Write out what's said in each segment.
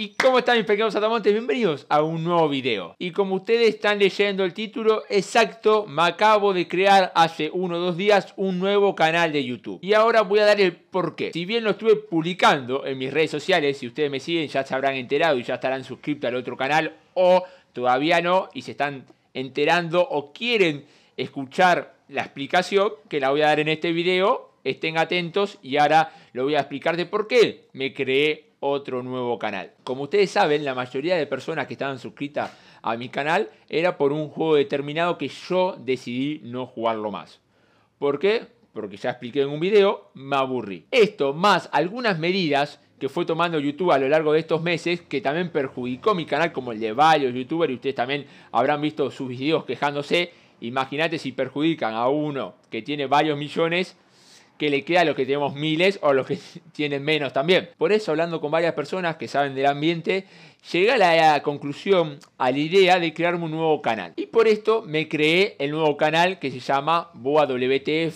¿Y cómo están mis pequeños atamontes? Bienvenidos a un nuevo video. Y como ustedes están leyendo el título, exacto, me acabo de crear hace uno o dos días un nuevo canal de YouTube. Y ahora voy a dar el porqué. Si bien lo estuve publicando en mis redes sociales, si ustedes me siguen ya se habrán enterado y ya estarán suscritos al otro canal o todavía no y se están enterando o quieren escuchar la explicación que la voy a dar en este video, estén atentos y ahora lo voy a explicar de por qué me creé otro nuevo canal. Como ustedes saben, la mayoría de personas que estaban suscritas a mi canal era por un juego determinado que yo decidí no jugarlo más. ¿Por qué? Porque ya expliqué en un video, me aburrí. Esto más algunas medidas que fue tomando YouTube a lo largo de estos meses, que también perjudicó mi canal como el de varios youtubers y ustedes también habrán visto sus videos quejándose. Imagínate si perjudican a uno que tiene varios millones que le queda a los que tenemos miles o a los que tienen menos también. Por eso, hablando con varias personas que saben del ambiente, llegué a la conclusión, a la idea de crearme un nuevo canal. Y por esto me creé el nuevo canal que se llama Boa que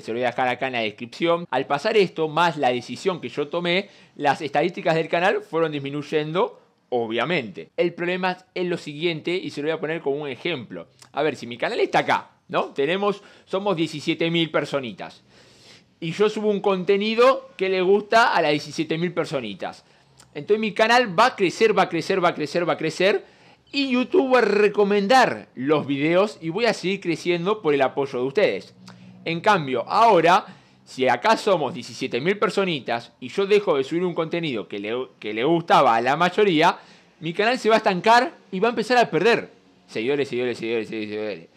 se lo voy a dejar acá en la descripción. Al pasar esto, más la decisión que yo tomé, las estadísticas del canal fueron disminuyendo obviamente. El problema es lo siguiente y se lo voy a poner como un ejemplo. A ver, si mi canal está acá, ¿no? Tenemos, somos 17.000 personitas y yo subo un contenido que le gusta a las 17.000 personitas. Entonces mi canal va a crecer, va a crecer, va a crecer, va a crecer. Y YouTube va a recomendar los videos y voy a seguir creciendo por el apoyo de ustedes. En cambio, ahora, si acá somos 17.000 personitas y yo dejo de subir un contenido que le, que le gustaba a la mayoría, mi canal se va a estancar y va a empezar a perder seguidores, seguidores, seguidores. seguidores.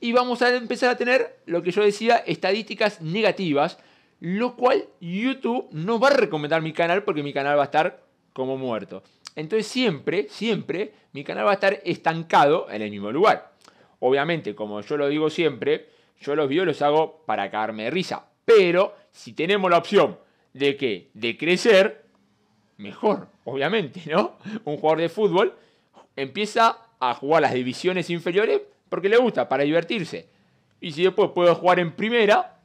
Y vamos a empezar a tener lo que yo decía, estadísticas negativas lo cual YouTube no va a recomendar mi canal porque mi canal va a estar como muerto. Entonces siempre, siempre, mi canal va a estar estancado en el mismo lugar. Obviamente, como yo lo digo siempre, yo los videos los hago para caerme de risa. Pero si tenemos la opción de que, de crecer, mejor, obviamente, ¿no? Un jugador de fútbol empieza a jugar las divisiones inferiores porque le gusta, para divertirse. Y si después puedo jugar en primera,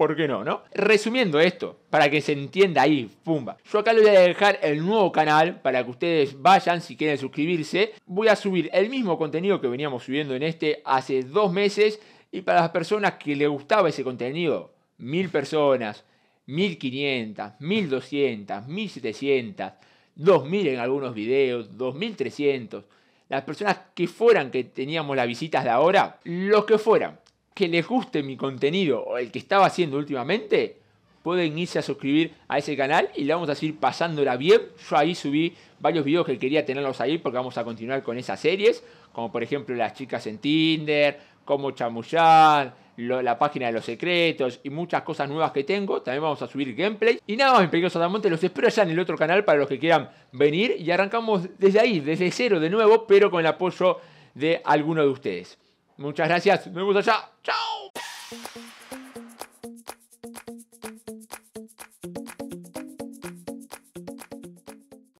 ¿Por qué no, no? Resumiendo esto, para que se entienda ahí, pumba. Yo acá les voy a dejar el nuevo canal para que ustedes vayan si quieren suscribirse. Voy a subir el mismo contenido que veníamos subiendo en este hace dos meses. Y para las personas que les gustaba ese contenido, mil personas, mil mil quinientas, doscientas, mil setecientas, dos mil en algunos videos, dos mil trescientos, Las personas que fueran que teníamos las visitas de ahora, los que fueran que les guste mi contenido o el que estaba haciendo últimamente, pueden irse a suscribir a ese canal y le vamos a seguir pasándola bien. Yo ahí subí varios videos que quería tenerlos ahí porque vamos a continuar con esas series, como por ejemplo las chicas en Tinder, como chamullar, la página de los secretos y muchas cosas nuevas que tengo. También vamos a subir gameplay. Y nada más, en pequeños monte los espero allá en el otro canal para los que quieran venir. Y arrancamos desde ahí, desde cero de nuevo, pero con el apoyo de alguno de ustedes. Muchas gracias. Nos vemos allá. Chao.